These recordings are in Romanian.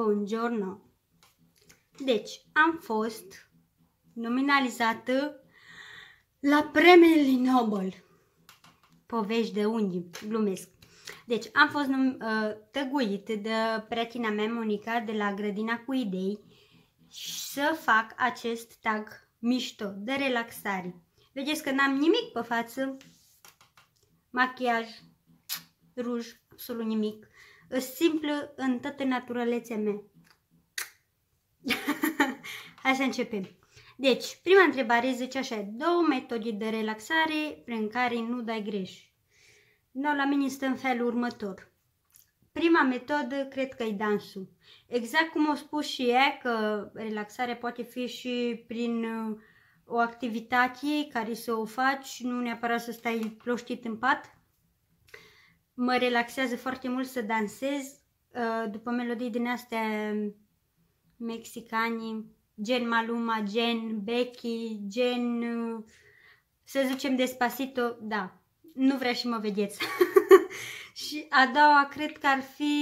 Buongiorno. Deci, am fost nominalizată la Premiul Nobel. Povești de unghi glumesc. Deci, am fost uh, tăguit de prietina mea, Monica, de la Grădina cu Idei, să fac acest tag mișto, de relaxare. Vedeți că n-am nimic pe față, machiaj, ruj, absolut nimic. Îți simplu în toată naturalețea mea. Hai să începem. Deci, prima întrebare zice așa, două metode de relaxare prin care nu dai greș. No, la mine stă în felul următor. Prima metodă cred că e dansul. Exact cum au spus și ea, că relaxarea poate fi și prin uh, o activitate care să o faci, nu neapărat să stai ploștit în pat mă relaxează foarte mult să dansez uh, după melodii din astea um, mexicani, gen Maluma, gen Becky, gen, uh, să zicem, Despacito, da, nu vrea și mă vedeți. și a doua cred că ar fi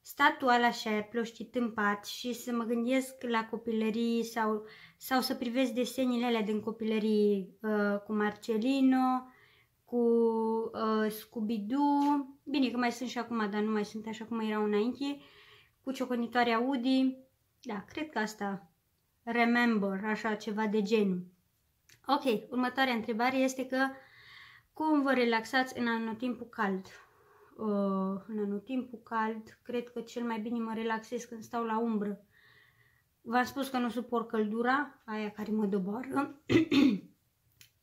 statua la așa ploștit în pat și să mă gândesc la copilării sau, sau să privesc desenile alea din copilării uh, cu Marcelino, cu uh, Scooby-Doo, bine că mai sunt și acum, dar nu mai sunt așa cum erau înainte, cu ciocănitoarea Audi, da, cred că asta, remember, așa ceva de genul. Ok, următoarea întrebare este că cum vă relaxați în anotimpul cald? Uh, în anotimpul cald, cred că cel mai bine mă relaxez când stau la umbră. V-am spus că nu suport căldura, aia care mă doboară.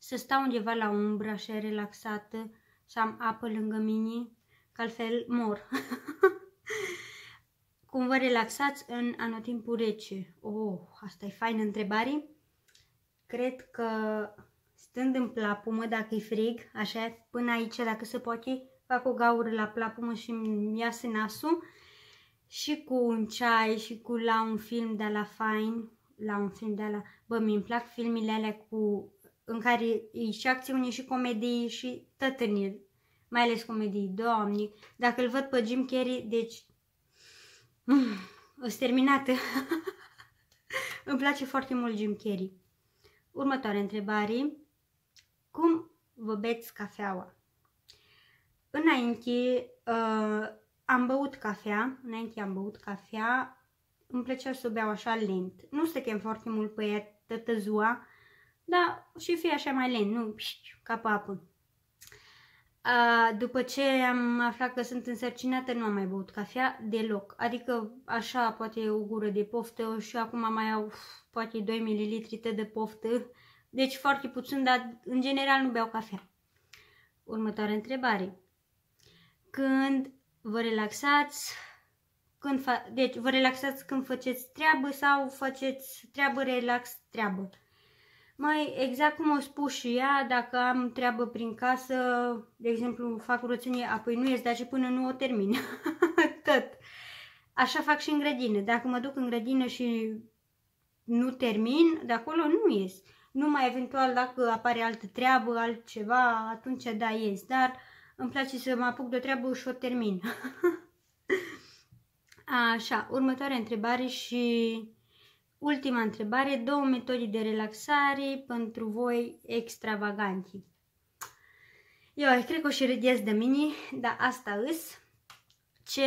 să stau undeva la umbră, așa relaxată, să am apă lângă mine, că altfel mor. Cum vă relaxați în anotimpul rece? Oh, asta e faină întrebare. Cred că stând în plapumă, dacă e frig, așa, până aici, dacă se poate, fac o gaură la plapumă și îmi iasă nasul și cu un ceai și cu la un film de la fain, la un film de la... Bă, mi-mi plac filmile alea cu în care e și acțiune și comedie și tătânie, mai ales comedii, doamne, dacă îl văd pe Jim Carrey, deci, mm, o terminată. Îmi place foarte mult Jim Carrey. Următoare întrebare. Cum vă beți cafeaua? Înainte uh, am băut cafea, înainte am băut cafea, îmi plăcea să o beau așa lent. Nu stăteam foarte mult pe ea toată ziua, da, și fie așa mai lent, nu ca pe apă. A, după ce am aflat că sunt însărcinată, nu am mai băut cafea deloc. Adică așa, poate o gură de poftă și acum mai au poate 2 ml de poftă. Deci foarte puțin, dar în general nu beau cafea. Următoare întrebare. Când vă relaxați, când fa- deci vă relaxați când faceți treabă sau faceți treabă, relax, treabă? mai exact cum o spus și ea, dacă am treabă prin casă, de exemplu, fac curățenie, apoi nu ies dar și până nu o termin. Tot. Așa fac și în grădină. Dacă mă duc în grădină și nu termin, de acolo nu ies. Numai eventual dacă apare altă treabă, altceva, atunci da, ies. Dar îmi place să mă apuc de o treabă și o termin. Așa, următoarea întrebare și Ultima întrebare, două metode de relaxare pentru voi extravaganti. Eu cred că o și râdeți de mine, dar asta îs. Ce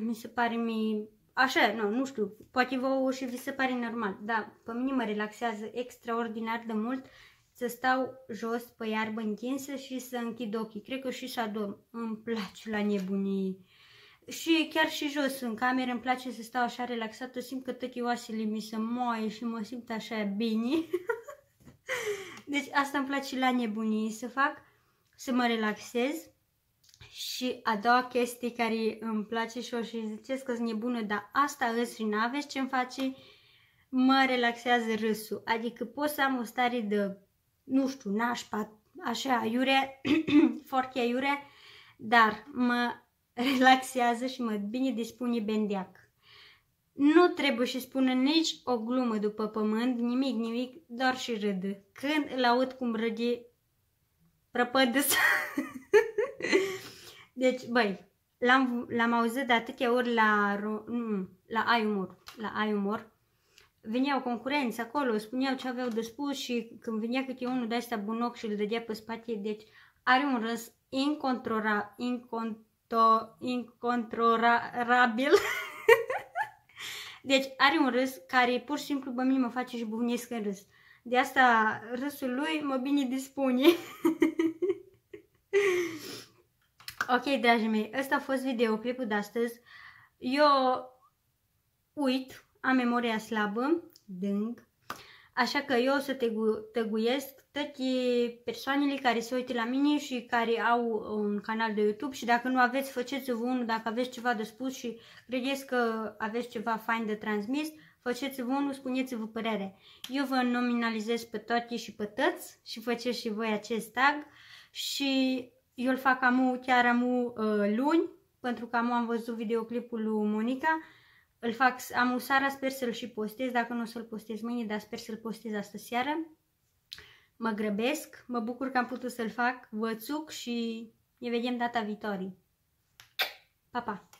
mi se pare mi... Așa, nu, nu știu, poate vă și vi se pare normal, dar pe mine mă relaxează extraordinar de mult să stau jos pe iarbă închinsă și să închid ochii. Cred că și să adorm. Îmi place la nebunie și chiar și jos în cameră îmi place să stau așa relaxată, simt că toate oasele mi se moaie și mă simt așa bine. deci asta îmi place la nebunii să fac, să mă relaxez. Și a doua chestie care îmi place și o și ziceți că sunt nebună, dar asta îs și n-aveți ce-mi face, mă relaxează râsul. Adică pot să am o stare de, nu știu, nașpa, așa, iure, foarte iure, dar mă relaxează și mă bine dispune bendeac. Nu trebuie și spune nici o glumă după pământ, nimic, nimic, doar și râde. Când îl aud cum râde prăpădăs. deci, băi, l-am, auzit de atâtea ori la, nu, la ai umor, la ai umor. Veneau concurenți acolo, spuneau ce aveau de spus și când venea câte unul de astea bunoc și îl dădea pe spate, deci are un râs incontrolabil, incontrolabil to incontrolabil. deci are un râs care pur și simplu pe mine mă face și buhnesc în râs. De asta râsul lui mă bine dispune. ok, dragii mei, ăsta a fost videoclipul de astăzi. Eu uit, am memoria slabă, dâng, Așa că eu o să te tăguiesc toate persoanele care se uită la mine și care au un canal de YouTube și dacă nu aveți, faceți-vă unul, dacă aveți ceva de spus și credeți că aveți ceva fain de transmis, faceți-vă unul, spuneți-vă părere. Eu vă nominalizez pe toate și pe tăți și faceți și voi acest tag și eu îl fac amu, chiar amu uh, luni, pentru că amu am văzut videoclipul lui Monica îl fac, am usara, sper să-l și postez, dacă nu o să-l postez mâine, dar sper să-l postez astă seară. Mă grăbesc, mă bucur că am putut să-l fac, vă țuc și ne vedem data viitorii. Pa, pa!